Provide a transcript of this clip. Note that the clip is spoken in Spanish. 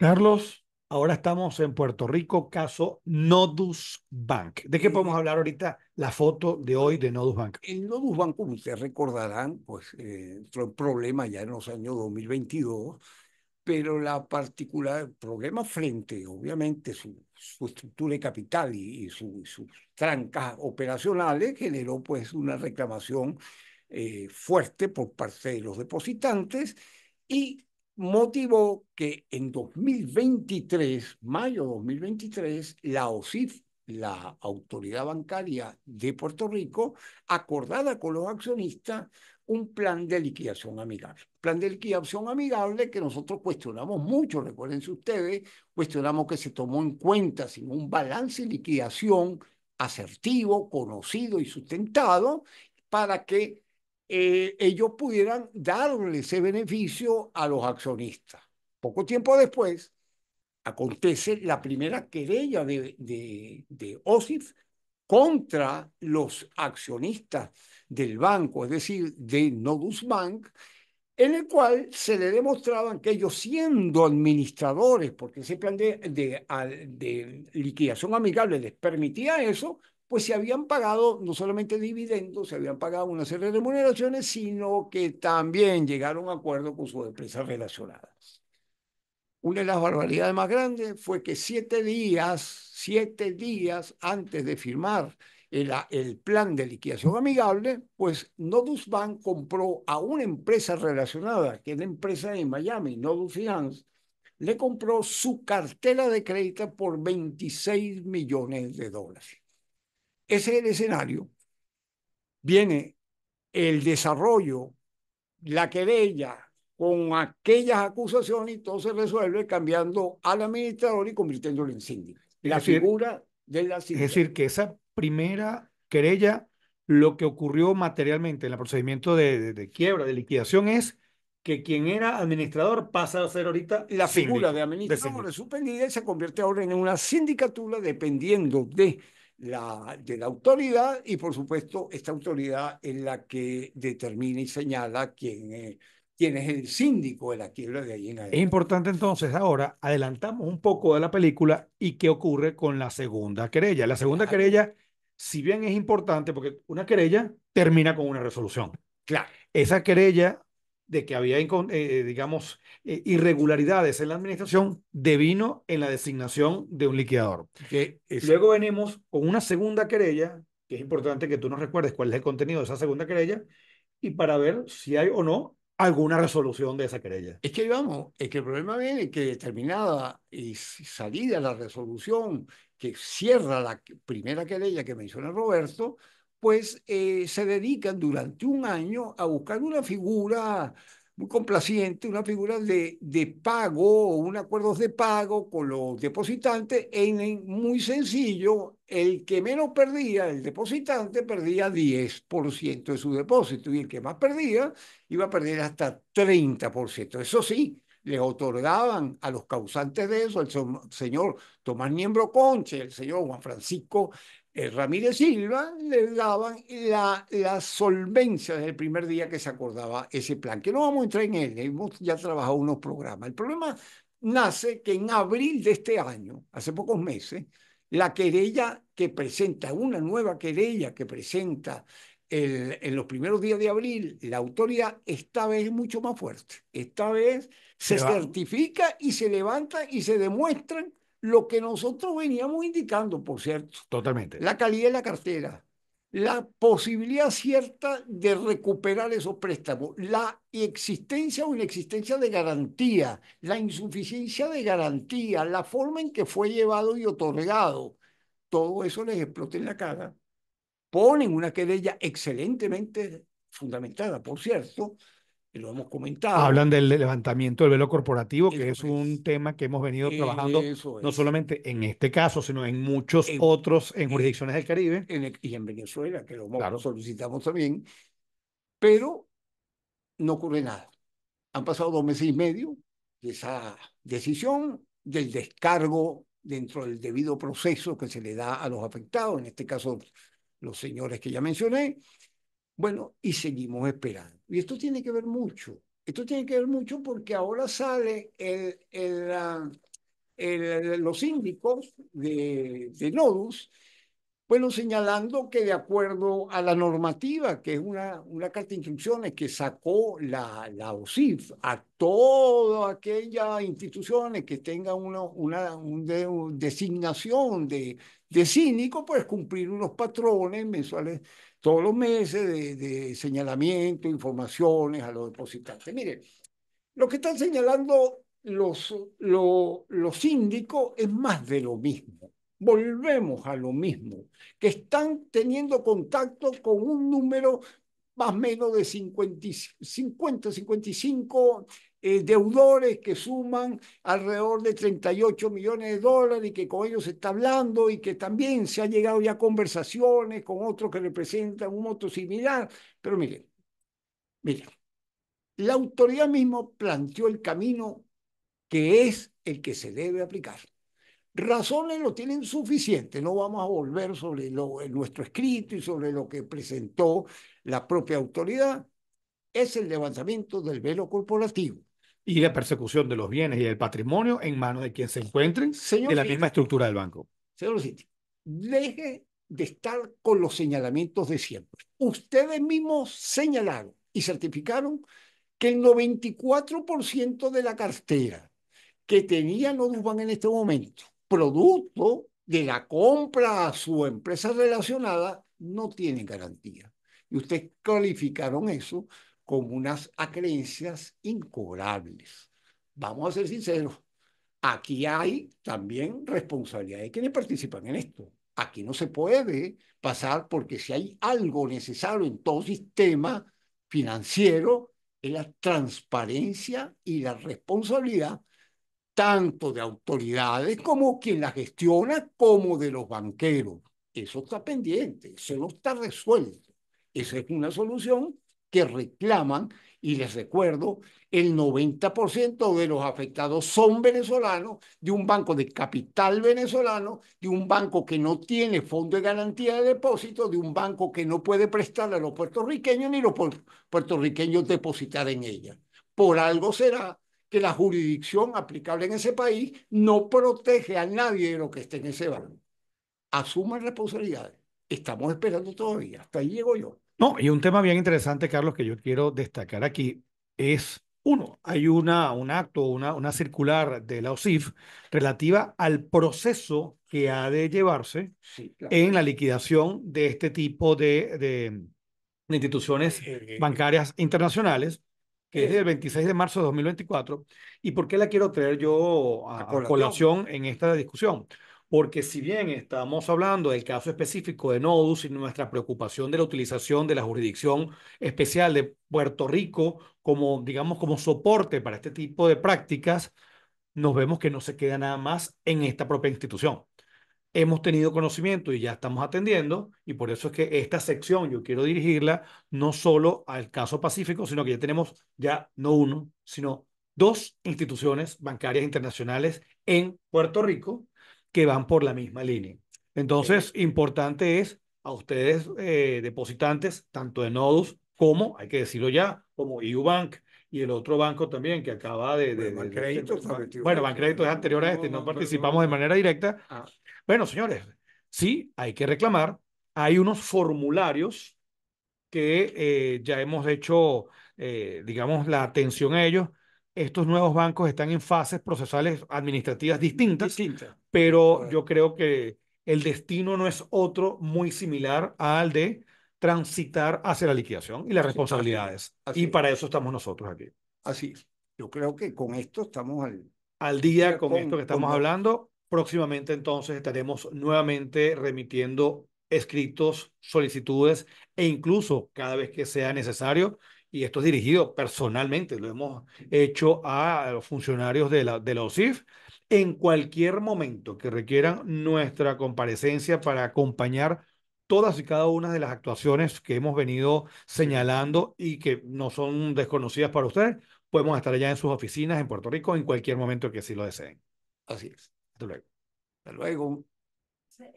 Carlos, ahora estamos en Puerto Rico, caso Nodus Bank. ¿De qué podemos hablar ahorita la foto de hoy de Nodus Bank? El Nodus Bank, como ustedes recordarán, pues eh, entró en problema ya en los años 2022, pero la particular, el problema frente, obviamente, su, su estructura de capital y, su, sus trancas operacionales generó pues una reclamación eh, fuerte por parte de los depositantes y motivó que en 2023, mayo 2023, la OSIF, la autoridad bancaria de Puerto Rico, acordara con los accionistas, un plan de liquidación amigable. Plan de liquidación amigable que nosotros cuestionamos mucho, recuérdense ustedes, cuestionamos que se tomó en cuenta sin un balance de liquidación asertivo, conocido y sustentado para que eh, ellos pudieran darle ese beneficio a los accionistas. Poco tiempo después, acontece la primera querella de, de, de OSIF contra los accionistas del banco, es decir, de Nodus Bank, en el cual se le demostraban que ellos siendo administradores, porque ese plan de, de, de liquidación amigable les permitía eso, pues se habían pagado no solamente dividendos, se habían pagado una serie de remuneraciones, sino que también llegaron a acuerdo con sus empresas relacionadas. Una de las barbaridades más grandes fue que siete días, siete días antes de firmar el, el plan de liquidación amigable, pues Nodus Bank compró a una empresa relacionada, que es la empresa de Miami, Nodus Finance, le compró su cartera de crédito por 26 millones de dólares. Ese es el escenario. Viene el desarrollo, la querella con aquellas acusaciones y todo se resuelve cambiando al administrador y convirtiéndolo en síndico. La figura de la síndica. Es decir, que esa primera querella, lo que ocurrió materialmente en el procedimiento de, quiebra, de liquidación, es que quien era administrador pasa a ser ahorita la figura de administrador de suspendida y se convierte ahora en una sindicatura dependiendo de la, de la autoridad y por supuesto esta autoridad es la que determina y señala quién, quién es el síndico de la quiebra de ahí Es importante entonces ahora adelantamos un poco de la película y qué ocurre con la segunda querella. La segunda querella, si bien es importante porque una querella termina con una resolución. Claro. Esa querella de que había, eh, digamos, eh, irregularidades en la administración, devino en la designación de un liquidador. Luego venimos con una segunda querella, que es importante que tú nos recuerdes cuál es el contenido de esa segunda querella, y para ver si hay o no alguna resolución de esa querella. Es que es que el problema viene que determinada y salida la resolución que cierra la primera querella que menciona Roberto, pues eh, se dedican durante un año a buscar una figura muy complaciente, una figura de, de pago o un acuerdo de pago con los depositantes, en, en, muy sencillo, el que menos perdía, el depositante, perdía 10% de su depósito y el que más perdía iba a perder hasta 30%. Eso sí, le otorgaban a los causantes de eso, el señor Tomás Niembro Conche, el señor Juan Francisco eh, Ramírez Silva, les daban la, la solvencia desde el primer día que se acordaba ese plan, que no vamos a entrar en él, hemos ya trabajado unos programas. El problema nace que en abril de este año, hace pocos meses, la querella que presenta, una nueva querella que presenta en los primeros días de abril, la autoridad esta vez es mucho más fuerte. Esta vez se, certifica y se levanta y se demuestran lo que nosotros veníamos indicando, por cierto. Totalmente. La calidad de la cartera, la posibilidad cierta de recuperar esos préstamos, la existencia o inexistencia de garantía, la insuficiencia de garantía, la forma en que fue llevado y otorgado, todo eso les explota en la cara ponen una querella excelentemente fundamentada, por cierto, lo hemos comentado. Hablan del levantamiento del velo corporativo, que es, un tema que hemos venido trabajando no solamente en este caso, sino en muchos otros en jurisdicciones del Caribe. y en Venezuela, que lo solicitamos también. Pero no ocurre nada. Han pasado dos meses y medio de esa decisión, del descargo dentro del debido proceso que se le da a los afectados, en este caso los señores que ya mencioné. Bueno, y seguimos esperando. Y esto tiene que ver mucho. Esto tiene que ver mucho porque ahora sale el, el, los síndicos de, de Nodus, bueno, señalando que de acuerdo a la normativa, que es una, una carta de instrucciones que sacó la, la OSIF a todas aquellas instituciones que tengan una, una designación de, de cínico, pues cumplir unos patrones mensuales todos los meses de, señalamiento, informaciones a los depositantes. Mire, lo que están señalando los, los síndicos es más de lo mismo. Volvemos a lo mismo, que están teniendo contacto con un número más o menos de 50, 50 55 eh, deudores que suman alrededor de 38 millones de dólares y que con ellos se está hablando y que también se ha llegado ya a conversaciones con otros que representan un monto similar. Pero miren, miren, la autoridad mismo planteó el camino que es el que se debe aplicar. Razones lo tienen suficiente, no vamos a volver sobre lo, nuestro escrito y sobre lo que presentó la propia autoridad, es el levantamiento del velo corporativo y la persecución de los bienes y del patrimonio en manos de quien se encuentren en de la misma estructura del banco. Señor City, deje de estar con los señalamientos de siempre. Ustedes mismos señalaron y certificaron que el 94% de la cartera que tenía Norusban en este momento, producto de la compra a su empresa relacionada, no tiene garantía. Y ustedes calificaron eso como unas acreencias incobrables. Vamos a ser sinceros, aquí hay también responsabilidad de quienes participan en esto. Aquí no se puede pasar porque si hay algo necesario en todo sistema financiero es la transparencia y la responsabilidad tanto de autoridades como quien la gestiona como de los banqueros. Eso está pendiente, eso no está resuelto. Esa es una solución que reclaman, y les recuerdo, el 90% de los afectados son venezolanos, de un banco de capital venezolano, de un banco que no tiene fondo de garantía de depósito, de un banco que no puede prestarle a los puertorriqueños ni los puertorriqueños depositar en ella. Por algo será que la jurisdicción aplicable en ese país no protege a nadie de lo que esté en ese banco. Asuman responsabilidades. Estamos esperando todavía. Hasta ahí llego yo. No, y un tema bien interesante, Carlos, que yo quiero destacar aquí es, uno, hay una, un acto, una, una circular de la OSIF relativa al proceso que ha de llevarse en la liquidación de este tipo de, de, instituciones eh, eh, eh. bancarias internacionales, que es del 26 de marzo de 2024. ¿Y por qué la quiero traer yo a colación en esta discusión? porque si bien estamos hablando del caso específico de Nodus y nuestra preocupación de la utilización de la jurisdicción especial de Puerto Rico como, digamos, como soporte para este tipo de prácticas, nos vemos que no se queda nada más en esta propia institución. Hemos tenido conocimiento y ya estamos atendiendo, y por eso es que esta sección yo quiero dirigirla no solo al caso Pacífico, sino que ya tenemos ya no uno, sino dos instituciones bancarias internacionales en Puerto Rico que van por la misma línea. Entonces, importante es a ustedes, eh, depositantes, tanto de Nodus como, hay que decirlo ya, como Bank y el otro banco también que acaba de... bueno, de, bueno, Bancrédito es anterior a este, no, participamos de manera directa. Ah. Bueno, señores, sí, hay que reclamar. Hay unos formularios que eh, ya hemos hecho, eh, digamos, la atención a ellos estos nuevos bancos están en fases procesales administrativas distintas, pero yo creo que el destino no es otro muy similar al de transitar hacia la liquidación y las responsabilidades. y para eso estamos nosotros aquí. Así Yo creo que con esto estamos al, al día con, esto que estamos hablando. Próximamente entonces estaremos nuevamente remitiendo escritos, solicitudes e incluso cada vez que sea necesario y esto es dirigido personalmente, lo hemos hecho a los funcionarios de la, de la OSIF, en cualquier momento que requieran nuestra comparecencia para acompañar todas y cada una de las actuaciones que hemos venido señalando y que no son desconocidas para ustedes, podemos estar allá en sus oficinas en Puerto Rico en cualquier momento que así lo deseen. Así es. Hasta luego. Hasta luego.